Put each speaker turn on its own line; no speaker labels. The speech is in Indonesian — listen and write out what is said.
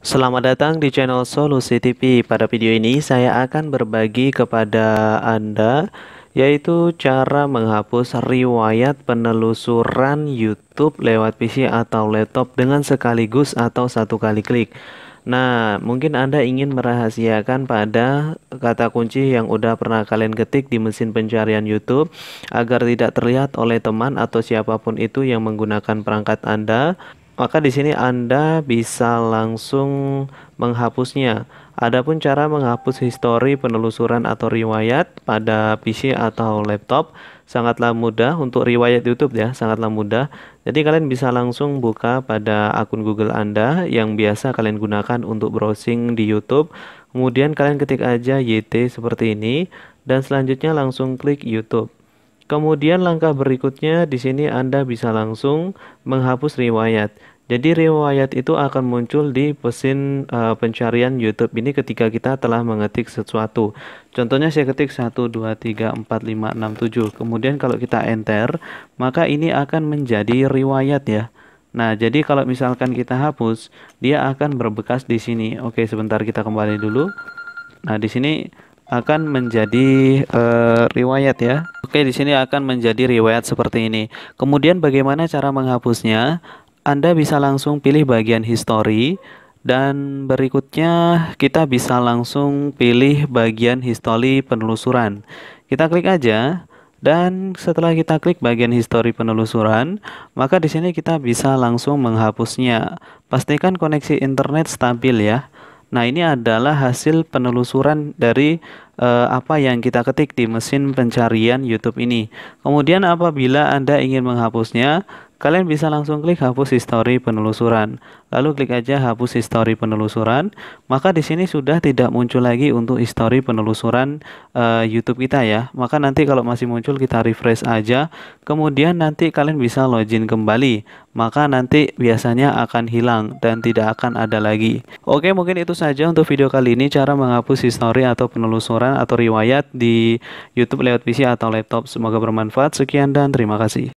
Selamat datang di channel Solusi TV. Pada video ini saya akan berbagi kepada Anda yaitu cara menghapus riwayat penelusuran YouTube lewat PC atau laptop dengan sekaligus atau satu kali klik. Nah, mungkin Anda ingin merahasiakan pada kata kunci yang udah pernah kalian ketik di mesin pencarian YouTube agar tidak terlihat oleh teman atau siapapun itu yang menggunakan perangkat Anda maka di sini Anda bisa langsung menghapusnya. Adapun cara menghapus histori penelusuran atau riwayat pada PC atau laptop sangatlah mudah untuk riwayat YouTube ya, sangatlah mudah. Jadi kalian bisa langsung buka pada akun Google Anda yang biasa kalian gunakan untuk browsing di YouTube. Kemudian kalian ketik aja YT seperti ini dan selanjutnya langsung klik YouTube. Kemudian langkah berikutnya di sini Anda bisa langsung menghapus riwayat. Jadi riwayat itu akan muncul di pesin uh, pencarian YouTube ini ketika kita telah mengetik sesuatu. Contohnya saya ketik 1 2 3 4 5 6 7. Kemudian kalau kita enter, maka ini akan menjadi riwayat ya. Nah, jadi kalau misalkan kita hapus, dia akan berbekas di sini. Oke, sebentar kita kembali dulu. Nah, di sini akan menjadi uh, riwayat ya. Oke, di sini akan menjadi riwayat seperti ini. Kemudian bagaimana cara menghapusnya? Anda bisa langsung pilih bagian history dan berikutnya kita bisa langsung pilih bagian history penelusuran. Kita klik aja dan setelah kita klik bagian history penelusuran, maka di sini kita bisa langsung menghapusnya. Pastikan koneksi internet stabil ya. Nah, ini adalah hasil penelusuran dari eh, apa yang kita ketik di mesin pencarian YouTube ini. Kemudian apabila Anda ingin menghapusnya, Kalian bisa langsung klik hapus history penelusuran. Lalu klik aja hapus history penelusuran. Maka di sini sudah tidak muncul lagi untuk histori penelusuran uh, YouTube kita ya. Maka nanti kalau masih muncul kita refresh aja. Kemudian nanti kalian bisa login kembali. Maka nanti biasanya akan hilang dan tidak akan ada lagi. Oke, mungkin itu saja untuk video kali ini cara menghapus histori atau penelusuran atau riwayat di YouTube lewat PC atau laptop. Semoga bermanfaat. Sekian dan terima kasih.